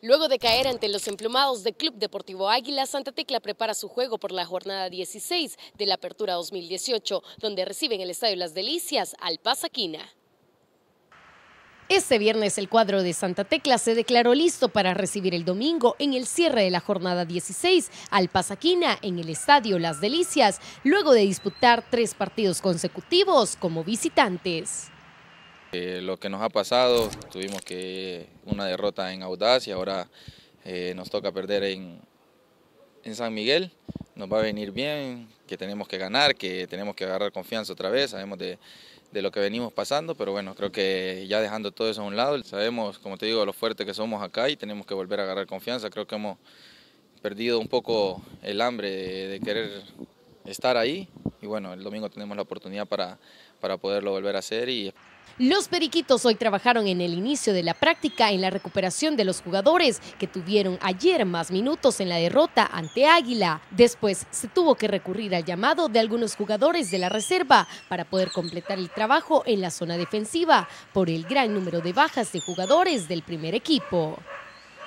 Luego de caer ante los emplumados del Club Deportivo Águila, Santa Tecla prepara su juego por la jornada 16 de la Apertura 2018, donde reciben el Estadio Las Delicias al Pasaquina. Este viernes el cuadro de Santa Tecla se declaró listo para recibir el domingo en el cierre de la jornada 16 al Pasaquina en el Estadio Las Delicias, luego de disputar tres partidos consecutivos como visitantes. Eh, lo que nos ha pasado, tuvimos que una derrota en Audacia, ahora eh, nos toca perder en, San Miguel, nos va a venir bien, que tenemos que ganar, que tenemos que agarrar confianza otra vez, sabemos de, lo que venimos pasando, pero bueno, creo que ya dejando todo eso a un lado, sabemos, como te digo, lo fuertes que somos acá y tenemos que volver a agarrar confianza, creo que hemos perdido un poco el hambre de querer estar ahí y bueno, el domingo tenemos la oportunidad para, para poderlo volver a hacer. Y... Los Periquitos hoy trabajaron en el inicio de la práctica en la recuperación de los jugadores que tuvieron ayer más minutos en la derrota ante Águila. Después se tuvo que recurrir al llamado de algunos jugadores de la reserva para poder completar el trabajo en la zona defensiva por el gran número de bajas de jugadores del primer equipo.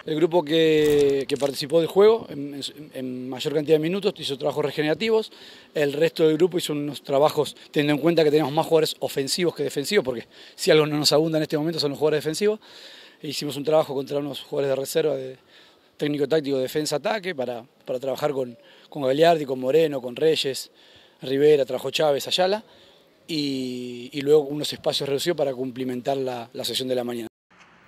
El grupo que, participó del juego en, mayor cantidad de minutos hizo trabajos regenerativos, el resto del grupo hizo unos trabajos teniendo en cuenta que tenemos más jugadores ofensivos que defensivos, porque si algo no nos abunda en este momento son los jugadores defensivos. E hicimos un trabajo contra unos jugadores de reserva de técnico-táctico defensa-ataque para, trabajar con, con con Moreno, con Reyes, Rivera, trajo Chávez, Ayala. Y, luego unos espacios reducidos para cumplimentar la sesión de la mañana.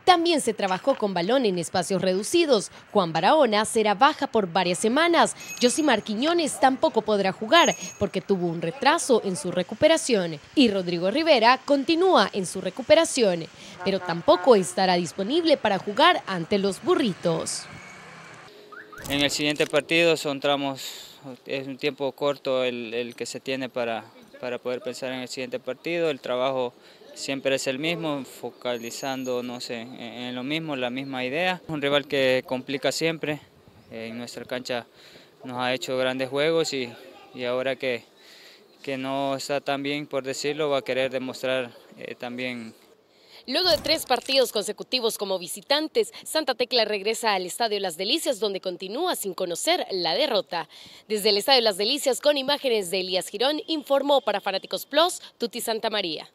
También se trabajó con balón en espacios reducidos. Juan Barahona será baja por varias semanas. Josimar Quiñones tampoco podrá jugar porque tuvo un retraso en su recuperación. Y Rodrigo Rivera continúa en su recuperación, pero tampoco estará disponible para jugar ante los burritos. En el siguiente partido son tramos, es un tiempo corto el, el que se tiene para, para poder pensar en el siguiente partido. El trabajo siempre es el mismo, no sé, en, lo mismo, la misma idea. Un rival que complica siempre, eh, en nuestra cancha nos ha hecho grandes juegos y, y ahora que, que, no está tan bien, por decirlo, va a querer demostrar eh, también Luego de tres partidos consecutivos como visitantes, Santa Tecla regresa al Estadio Las Delicias, donde continúa sin conocer la derrota. Desde el Estadio Las Delicias, con imágenes de Elías Girón, informó para Fanáticos Plus, Tuti Santa María.